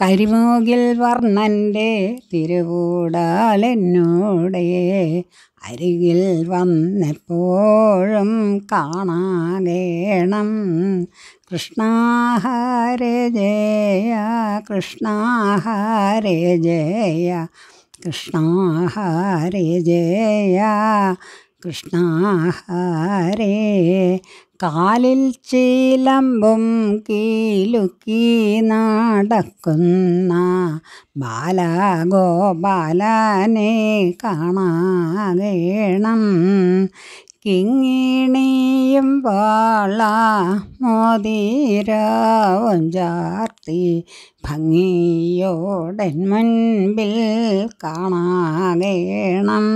കരിമുകിൽ വർണ്ണൻ്റെ തിരുവൂടാലെന്നോടേ അരികിൽ വന്നെപ്പോഴും കാണാകേണം കൃഷ്ണ ജയ കൃഷ്ണ ജയ കൃഷ്ണ ജയ കൃഷ്ണാഹാരേ കാലിൽ ചീലമ്പും കീലുക്കി നടക്കുന്ന ബാലഗോപാലനെ കാണാകേണം കിങ്ങിണിയും പാള മോതിരാവും ചാർത്തി ഭംഗിയോടൻ മുൻപിൽ കാണാകേണം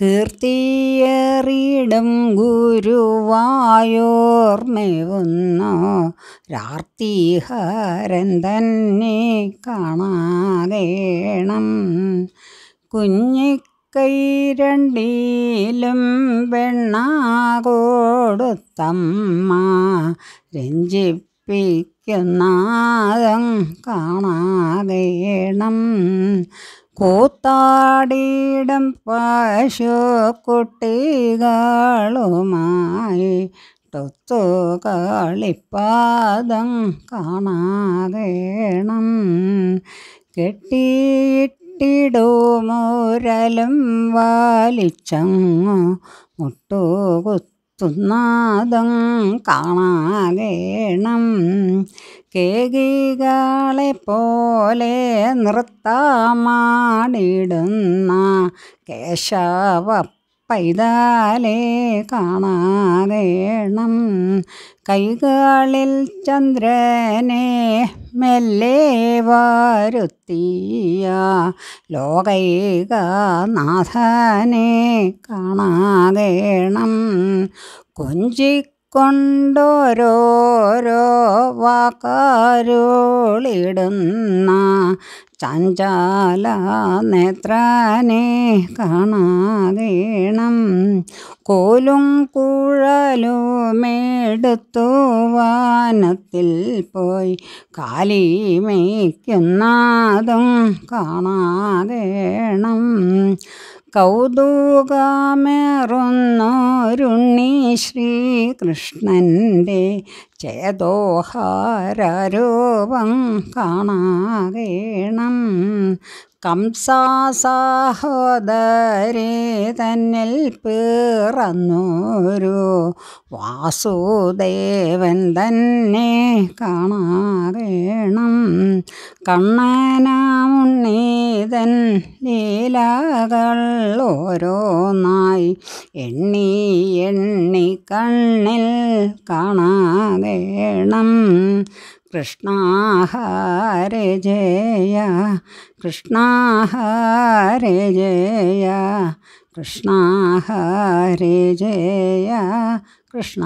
കീർത്തിയേറിയിടും ഗുരുവായോർമയുന്നു രാർത്തിഹാരൻ തന്നെ കാണാകേണം കുഞ്ഞിക്കൈ രണ്ടിലും വെണ്ണ രഞ്ജിപ്പിക്കുന്നാദം കാണാകേണം കൂത്താടിയിടം കുട്ടികളുമായി തൊത്തു കളിപ്പാദം കാണാകേണം കെട്ടിയിട്ടിടുമോരലും വാലിച്ചങ്ങു മുട്ടുകുത്തുന്നാദം കാണാകേണം കേകികളെ പോലെ നൃത്തമാടിടുന്ന കേശവ പൈതാലെ കാണാതേണം കൈകളിൽ ചന്ദ്രനെ മെല്ലെ വരുത്തിയ ലോകൈകനാഥനെ കാണാതേണം കൊഞ്ചി കൊണ്ടോരോരോ വാക്കാരോളിടുന്ന ചഞ്ചാല നേത്രനെ കാണാകേണം കോലും കുഴലുമെടുത്തു വാനത്തിൽ പോയി കാലിമേക്കുന്നതും കാണാകേണം കൗതുകമേറുന്നോരുണ്ണി ശ്രീകൃഷ്ണൻ്റെ ചേതോഹാരൂപം കാണാകേണം കംസാസഹോദരെ തന്നിൽ പേറന്നൂരു വാസുദേവൻ തന്നെ കാണാകേണം കണ്ണനാ തൻ ലീലകൾ ഓരോന്നായി എണ്ണി എണ്ണി കണ്ണിൽ കാണാകേണം കൃഷ്ണ ഹര ജയ കൃഷ്ണ ജയ കൃഷ്ണ ജയ കൃഷ്ണ